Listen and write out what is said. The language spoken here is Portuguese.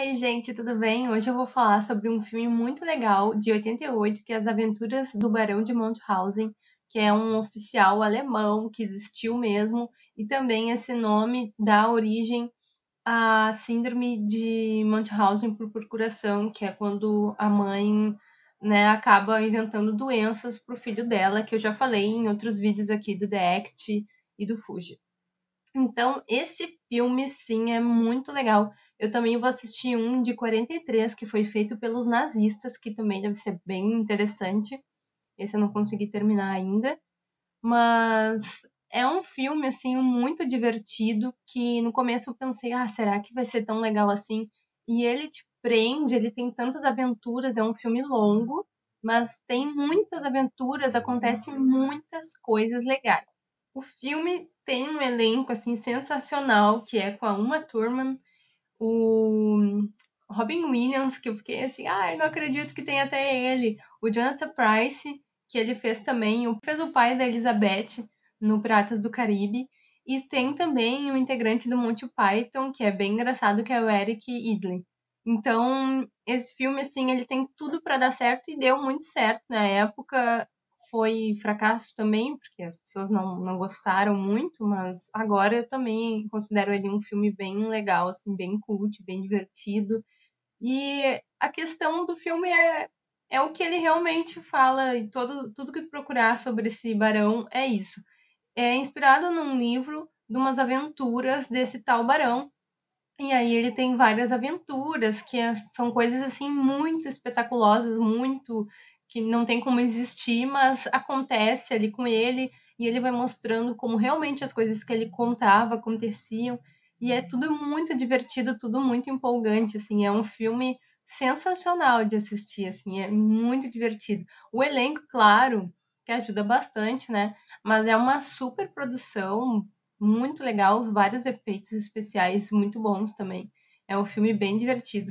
aí, gente, tudo bem? Hoje eu vou falar sobre um filme muito legal de 88, que é As Aventuras do Barão de Munchausen, que é um oficial alemão que existiu mesmo, e também esse nome dá origem à síndrome de Munchausen por procuração, que é quando a mãe né, acaba inventando doenças para o filho dela, que eu já falei em outros vídeos aqui do The Act e do Fuji. Então, esse filme sim é muito legal. Eu também vou assistir um de 43 que foi feito pelos nazistas, que também deve ser bem interessante. Esse eu não consegui terminar ainda, mas é um filme assim muito divertido que no começo eu pensei, ah, será que vai ser tão legal assim? E ele te prende, ele tem tantas aventuras, é um filme longo, mas tem muitas aventuras, acontecem muitas coisas legais. O filme tem um elenco assim sensacional, que é com a Uma Thurman, o Robin Williams, que eu fiquei assim, ah eu não acredito que tem até ele. O Jonathan Price, que ele fez também, fez o pai da Elizabeth no Piratas do Caribe. E tem também o um integrante do Monty Python, que é bem engraçado, que é o Eric Idle. Então, esse filme, assim, ele tem tudo para dar certo e deu muito certo na época foi fracasso também, porque as pessoas não, não gostaram muito, mas agora eu também considero ele um filme bem legal, assim, bem cult, bem divertido. E a questão do filme é, é o que ele realmente fala, e todo, tudo que tu procurar sobre esse barão é isso. É inspirado num livro de umas aventuras desse tal barão, e aí ele tem várias aventuras que é, são coisas assim muito espetaculosas, muito que não tem como existir, mas acontece ali com ele e ele vai mostrando como realmente as coisas que ele contava aconteciam. E é tudo muito divertido, tudo muito empolgante, assim, é um filme sensacional de assistir, assim, é muito divertido. O elenco, claro, que ajuda bastante, né? Mas é uma super produção muito legal, vários efeitos especiais muito bons também. É um filme bem divertido.